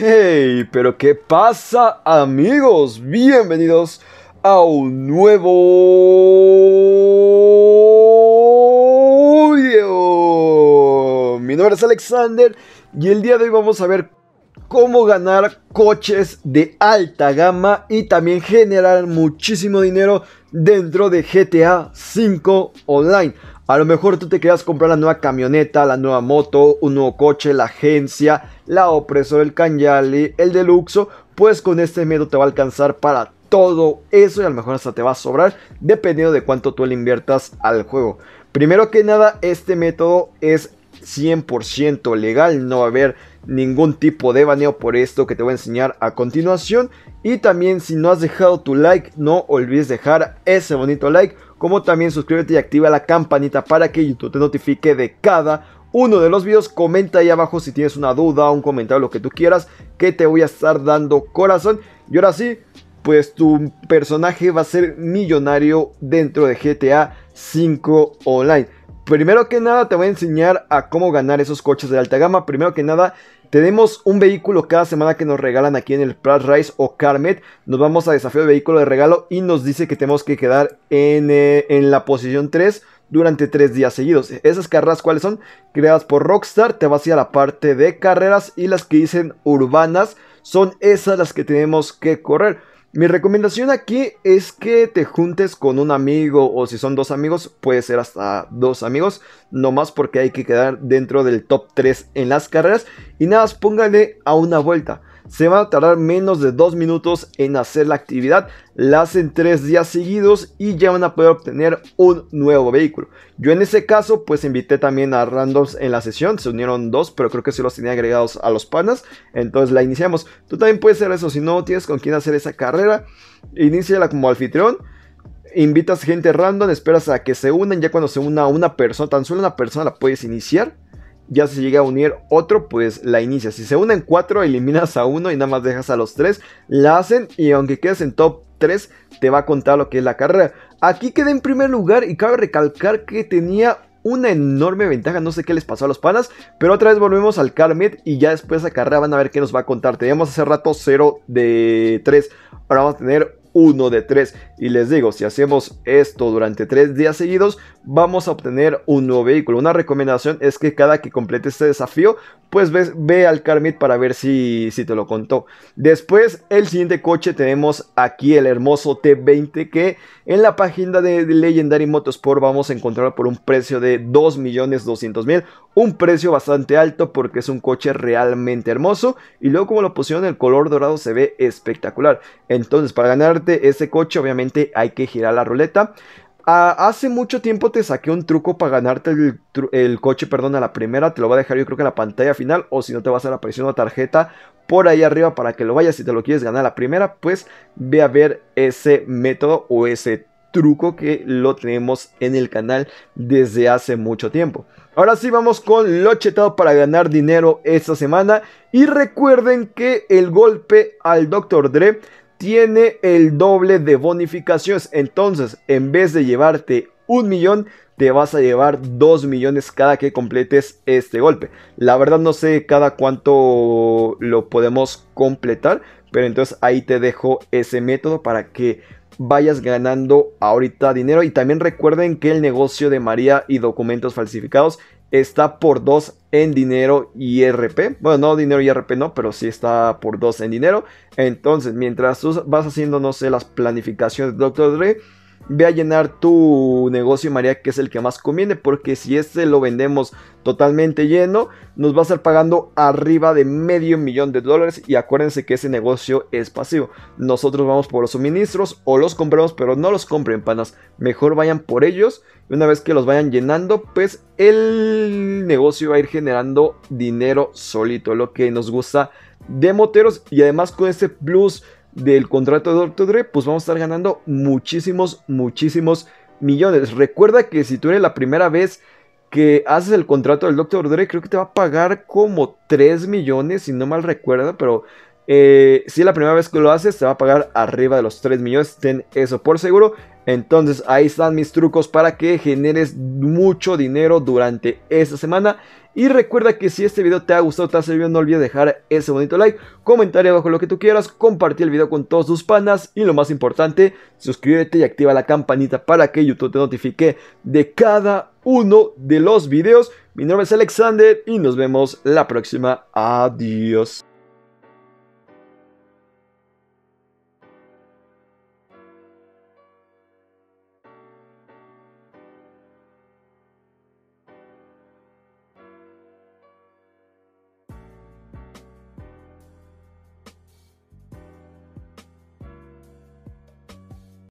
Hey, pero ¿qué pasa amigos? Bienvenidos a un nuevo video. Mi nombre es Alexander y el día de hoy vamos a ver cómo ganar coches de alta gama y también generar muchísimo dinero dentro de GTA 5 Online. A lo mejor tú te querías comprar la nueva camioneta, la nueva moto, un nuevo coche, la agencia, la opresor, el canyali, el deluxo. Pues con este método te va a alcanzar para todo eso y a lo mejor hasta te va a sobrar dependiendo de cuánto tú le inviertas al juego. Primero que nada, este método es 100% legal, no va a haber ningún tipo de baneo por esto que te voy a enseñar a continuación. Y también si no has dejado tu like, no olvides dejar ese bonito like como también suscríbete y activa la campanita para que YouTube te notifique de cada uno de los videos. Comenta ahí abajo si tienes una duda, un comentario, lo que tú quieras, que te voy a estar dando corazón. Y ahora sí, pues tu personaje va a ser millonario dentro de GTA 5 Online. Primero que nada te voy a enseñar a cómo ganar esos coches de alta gama. Primero que nada tenemos un vehículo cada semana que nos regalan aquí en el pratt Race o Carmet. Nos vamos a desafío de vehículo de regalo y nos dice que tenemos que quedar en, eh, en la posición 3 durante 3 días seguidos. Esas carreras cuáles son? Creadas por Rockstar. Te vas a ir a la parte de carreras y las que dicen urbanas son esas las que tenemos que correr. Mi recomendación aquí es que te juntes con un amigo o si son dos amigos, puede ser hasta dos amigos, no más porque hay que quedar dentro del top 3 en las carreras y nada, más póngale a una vuelta se van a tardar menos de dos minutos en hacer la actividad, la hacen tres días seguidos y ya van a poder obtener un nuevo vehículo. Yo en ese caso pues invité también a randoms en la sesión, se unieron dos, pero creo que se los tenía agregados a los panas, entonces la iniciamos. Tú también puedes hacer eso, si no tienes con quién hacer esa carrera, iníciala como anfitrión invitas gente random, esperas a que se unan, ya cuando se una una persona, tan solo una persona la puedes iniciar ya se llega a unir otro, pues la inicia. Si se unen cuatro, eliminas a uno y nada más dejas a los tres. La hacen y aunque quedes en top 3, te va a contar lo que es la carrera. Aquí quedé en primer lugar y cabe recalcar que tenía una enorme ventaja. No sé qué les pasó a los panas. Pero otra vez volvemos al Carmet. Y ya después de esa carrera van a ver qué nos va a contar. Teníamos hace rato 0 de 3. Ahora vamos a tener uno de tres. Y les digo, si hacemos esto durante tres días seguidos, vamos a obtener un nuevo vehículo. Una recomendación es que cada que complete este desafío, pues ve, ve al Carmit para ver si, si te lo contó. Después, el siguiente coche tenemos aquí el hermoso T20 que en la página de Legendary Motorsport vamos a encontrar por un precio de 2.200.000 un precio bastante alto porque es un coche realmente hermoso y luego como lo pusieron el color dorado se ve espectacular. Entonces para ganarte ese coche obviamente hay que girar la ruleta. hace mucho tiempo te saqué un truco para ganarte el, coche, perdón, a la primera. Te lo voy a dejar yo creo que en la pantalla final o si no te va a hacer de una tarjeta por ahí arriba para que lo vayas. Si te lo quieres ganar a la primera, pues ve a ver ese método o ese truco que lo tenemos en el canal desde hace mucho tiempo. Ahora sí vamos con lo chetado para ganar dinero esta semana y recuerden que el golpe al Dr. Dre tiene el doble de bonificaciones, entonces en vez de llevarte un millón te vas a llevar Dos millones cada que completes este golpe. La verdad no sé cada cuánto lo podemos completar, pero entonces ahí te dejo ese método para que vayas ganando ahorita dinero. Y también recuerden que el negocio de María y documentos falsificados está por dos en dinero y RP, Bueno, no dinero RP no, pero sí está por dos en dinero. Entonces, mientras tú vas haciendo, no sé, las planificaciones de Dr. Dre ve a llenar tu negocio María, que es el que más conviene, porque si este lo vendemos totalmente lleno, nos va a estar pagando arriba de medio millón de dólares y acuérdense que ese negocio es pasivo. Nosotros vamos por los suministros o los compramos, pero no los compren, panas. Mejor vayan por ellos y una vez que los vayan llenando, pues el negocio va a ir generando dinero solito, lo que nos gusta de moteros y además con este plus del contrato de Dr. pues vamos a estar ganando muchísimos, muchísimos millones. Recuerda que si tú eres la primera vez que haces el contrato del Dr. Dre, creo que te va a pagar como 3 millones, si no mal recuerdo, pero eh, si es la primera vez que lo haces, te va a pagar arriba de los 3 millones, ten eso por seguro. Entonces ahí están mis trucos para que generes mucho dinero durante esta semana. Y recuerda que si este video te ha gustado, te ha servido, no olvides dejar ese bonito like, comentar abajo lo que tú quieras, compartir el video con todos tus panas y lo más importante, suscríbete y activa la campanita para que YouTube te notifique de cada uno de los videos. Mi nombre es Alexander y nos vemos la próxima. Adiós.